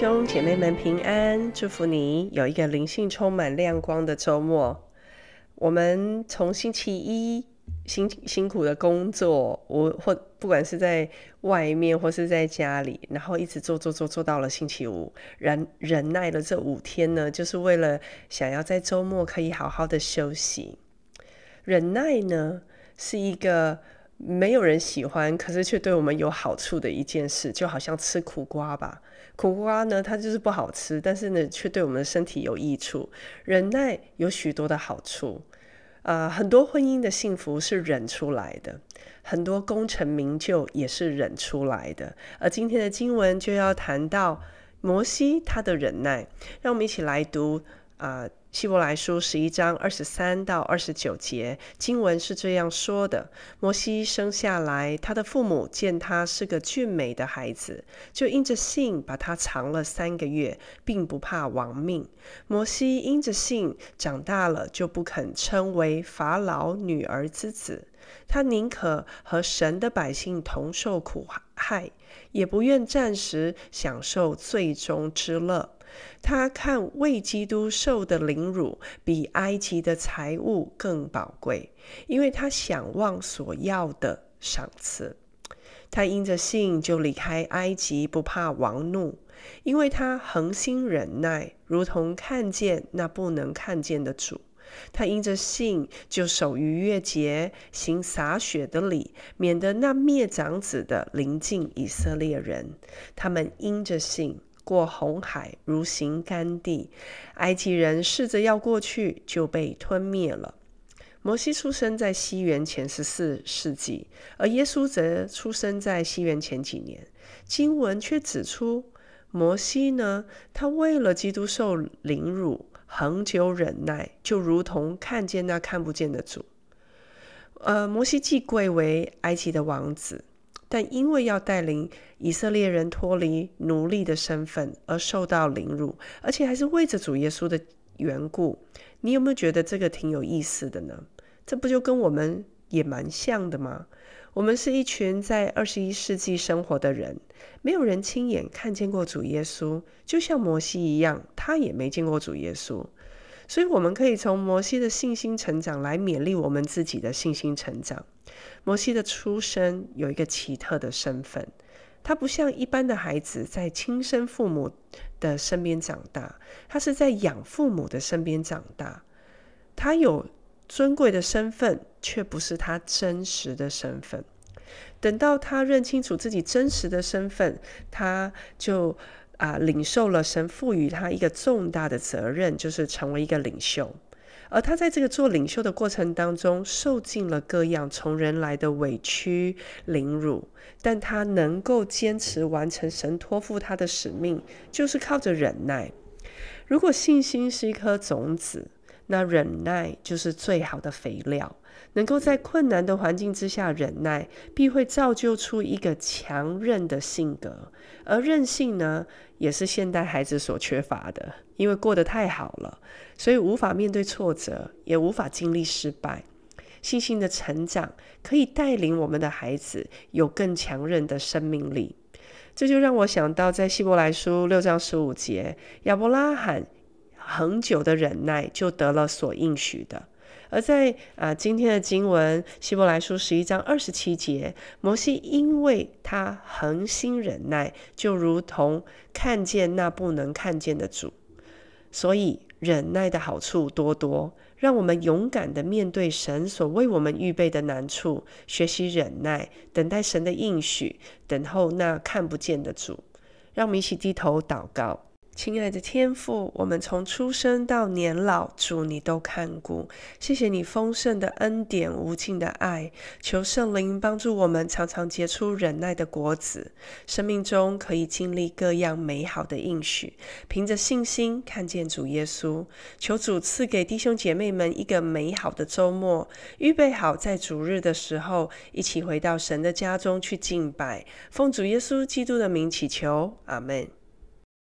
兄姐妹们平安，祝福你有一个灵性充满亮光的周末。我们从星期一辛辛苦的工作，我或不管是在外面或是在家里，然后一直做做做做到了星期五，忍忍耐了这五天呢，就是为了想要在周末可以好好的休息。忍耐呢是一个。没有人喜欢，可是却对我们有好处的一件事，就好像吃苦瓜吧。苦瓜呢，它就是不好吃，但是呢，却对我们的身体有益处。忍耐有许多的好处，啊，很多婚姻的幸福是忍出来的，很多功成名就也是忍出来的。而今天的经文就要谈到摩西他的忍耐，让我们一起来读。啊，希伯来书十一章二十三到二十九节，经文是这样说的：摩西生下来，他的父母见他是个俊美的孩子，就因着性把他藏了三个月，并不怕亡命。摩西因着性长大了，就不肯称为法老女儿之子，他宁可和神的百姓同受苦害，也不愿暂时享受最终之乐。他看为基督受的凌辱比埃及的财物更宝贵，因为他想望所要的赏赐。他因着信就离开埃及，不怕王怒，因为他恒心忍耐，如同看见那不能看见的主。他因着信就守逾越节，行洒血的礼，免得那灭长子的临近以色列人。他们因着信。过红海如行干地，埃及人试着要过去，就被吞灭了。摩西出生在西元前十四世纪，而耶稣则出生在西元前几年。经文却指出，摩西呢，他为了基督受凌辱，恒久忍耐，就如同看见那看不见的主。呃，摩西既贵为埃及的王子。但因为要带领以色列人脱离奴隶的身份而受到凌辱，而且还是为着主耶稣的缘故，你有没有觉得这个挺有意思的呢？这不就跟我们也蛮像的吗？我们是一群在二十一世纪生活的人，没有人亲眼看见过主耶稣，就像摩西一样，他也没见过主耶稣。所以，我们可以从摩西的信心成长来勉励我们自己的信心成长。摩西的出生有一个奇特的身份，他不像一般的孩子在亲生父母的身边长大，他是在养父母的身边长大。他有尊贵的身份，却不是他真实的身份。等到他认清楚自己真实的身份，他就。啊，领受了神赋予他一个重大的责任，就是成为一个领袖。而他在这个做领袖的过程当中，受尽了各样从人来的委屈、凌辱，但他能够坚持完成神托付他的使命，就是靠着忍耐。如果信心是一颗种子，那忍耐就是最好的肥料，能够在困难的环境之下忍耐，必会造就出一个强韧的性格。而韧性呢，也是现代孩子所缺乏的，因为过得太好了，所以无法面对挫折，也无法经历失败。信心的成长可以带领我们的孩子有更强韧的生命力。这就让我想到，在希伯来书六章十五节，亚伯拉罕。恒久的忍耐，就得了所应许的。而在啊，今天的经文，希伯来书十一章二十七节，摩西因为他恒心忍耐，就如同看见那不能看见的主。所以，忍耐的好处多多，让我们勇敢的面对神所为我们预备的难处，学习忍耐，等待神的应许，等候那看不见的主。让我们一起低头祷告。亲爱的天父，我们从出生到年老，主你都看顾。谢谢你丰盛的恩典、无尽的爱。求圣灵帮助我们，常常结出忍耐的果子。生命中可以经历各样美好的应许，凭着信心看见主耶稣。求主赐给弟兄姐妹们一个美好的周末，预备好在主日的时候，一起回到神的家中去敬拜，奉主耶稣基督的名祈求。阿门。